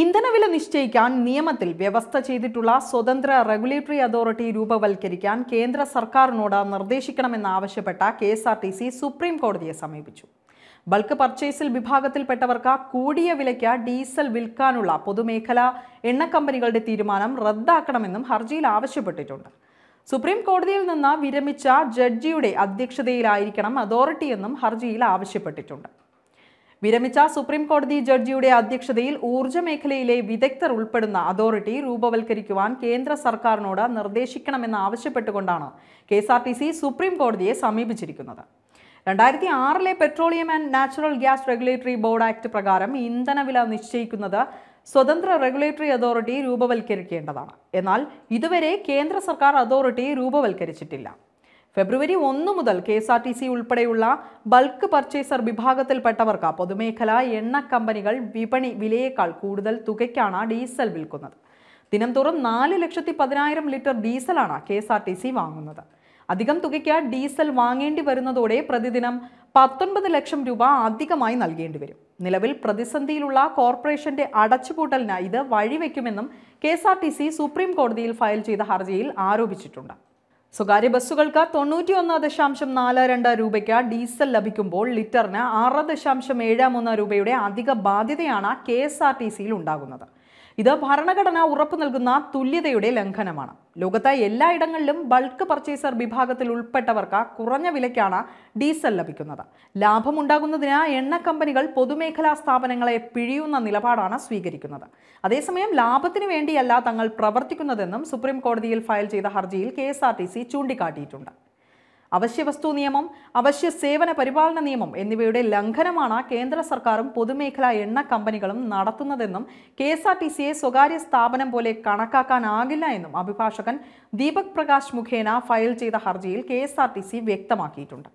ഇന്ധനവില നിശ്ചയിക്കാൻ നിയമത്തിൽ വ്യവസ്ഥ ചെയ്തിട്ടുള്ള സ്വതന്ത്ര റെഗുലേറ്ററി അതോറിറ്റി രൂപവൽക്കരിക്കാൻ കേന്ദ്ര സർക്കാരിനോട് നിർദ്ദേശിക്കണമെന്നാവശ്യപ്പെട്ട K S R T C supreme കോടതിയെ സമീപിച്ചു ബൾക്ക് പർച്ചേസിൽ വിഭാഗത്തിൽപ്പെട്ടവർക്ക് കൂടിയ വിലയ്ക്ക് ഡീസൽ വിൽക്കാനുള്ള പൊതുമേഖലാ എണ്ണ കമ്പനികളുടെ തീരുമാനം റദ്ദാക്കണമെന്നും ഹർജിയിൽ ആവശ്യപ്പെട്ടിട്ടുണ്ട് സുപ്രീം കോടതിയിൽ നിന്ന് വിരമിച്ച ജഡ്ജിയുടെ അധ്യക്ഷതയിലായിരിക്കണം അതോറിറ്റിയെന്നും ഹർജിയിൽ ആവശ്യപ്പെട്ടിട്ടുണ്ട് വിരമിച്ച സുപ്രീം കോടതി ജഡ്ജിയുടെ അധ്യക്ഷതയിൽ ഊർജ്ജ മേഖലയിലെ വിദഗ്ധർ ഉൾപ്പെടുന്ന അതോറിറ്റി രൂപവൽക്കരിക്കുവാൻ കേന്ദ്ര സർക്കാരിനോട് നിർദ്ദേശിക്കണമെന്ന് ആവശ്യപ്പെട്ടുകൊണ്ടാണ് K S R T C supreme കോടതിയെ സമീപിച്ചിരിക്കുന്നത് രണ്ടായിരത്തി ആറിലെ petroleum and natural gas regulatory board act പ്രകാരം ഇന്ധനവില നിശ്ചയിക്കുന്നത് സ്വതന്ത്ര റെഗുലേറ്ററി അതോറിറ്റി രൂപവൽക്കരിക്കേണ്ടതാണ് എന്നാൽ ഇതുവരെ കേന്ദ്ര സർക്കാർ അതോറിറ്റി രൂപവൽക്കരിച്ചിട്ടില്ല ഫെബ്രുവരി ഒന്ന് മുതൽ K S R T C ഉൾപ്പെടെയുള്ള ബൾക്ക് പർച്ചേസർ വിഭാഗത്തിൽപ്പെട്ടവർക്ക് പൊതുമേഖലാ എണ്ണ കമ്പനികൾ വിപണി വിലയേക്കാൾ കൂടുതൽ തുകയ്ക്കാണ് ഡീസൽ വിൽക്കുന്നത് ദിനംതോറും നാല് ലക്ഷത്തി പതിനായിരം ലിറ്റർ ഡീസലാണ് K S R T C വാങ്ങുന്നത് അധികം തുകയ്ക്ക് ഡീസൽ വാങ്ങേണ്ടി വരുന്നതോടെ പ്രതിദിനം പത്തൊൻപത് ലക്ഷം രൂപ അധികമായി നൽകേണ്ടി വരും നിലവിൽ പ്രതിസന്ധിയിലുള്ള കോർപ്പറേഷന്റെ അടച്ചുപൂട്ടലിന് ഇത് വഴിവെക്കുമെന്നും K S R T C supreme കോടതിയിൽ ഫയൽ ചെയ്ത ഹർജിയിൽ ആരോപിച്ചിട്ടുണ്ട് സ്വകാര്യ ബസ്സുകൾക്ക് ഒന്ന് ദശാംശം നാല് രണ്ട് രൂപയ്ക്ക് ഡീസൽ ലഭിക്കുമ്പോൾ ലിറ്ററിന് ആറ് ദശാംശം ഏഴ് മൂന്ന് രൂപയുടെ അധിക ബാധ്യതയാണ് കെ എസ് ആർ ടി സിയിൽ ഉണ്ടാകുന്നത് ഇത് ഭരണഘടന ഉറപ്പു നൽകുന്ന തുല്യതയുടെ ലംഘനമാണ് ലോകത്തെ എല്ലായിടങ്ങളിലും ബൾക്ക് പർച്ചേസർ വിഭാഗത്തിൽ ഉൾപ്പെട്ടവർക്ക് കുറഞ്ഞ വിലയ്ക്കാണ് ഡീസൽ ലഭിക്കുന്നത് ലാഭമുണ്ടാകുന്നതിന് എണ്ണ കമ്പനികൾ പൊതുമേഖലാ സ്ഥാപനങ്ങളെ പിഴിയുന്ന നിലപാടാണ് സ്വീകരിക്കുന്നത് അതേസമയം ലാഭത്തിനു വേണ്ടിയല്ല തങ്ങൾ പ്രവർത്തിക്കുന്നതെന്നും സുപ്രീം കോടതിയിൽ ഫയൽ ചെയ്ത ഹർജിയിൽ കെ ചൂണ്ടിക്കാട്ടിയിട്ടുണ്ട് അവശ്യവസ്തു നിയമം അവശ്യ സേവന പരിപാലന നിയമം എന്നിവയുടെ ലംഘനമാണ് കേന്ദ്ര സർക്കാരും പൊതുമേഖലാ എണ്ണ കമ്പനികളും നടത്തുന്നതെന്നും കെ എസ് ആർ ടി സിയെ സ്വകാര്യ സ്ഥാപനം പോലെ കണക്കാക്കാനാകില്ല എന്നും അഭിഭാഷകൻ ദീപക് പ്രകാശ് മുഖേന ഫയൽ ചെയ്ത ഹർജിയിൽ K S R T C വ്യക്തമാക്കിയിട്ടുണ്ട്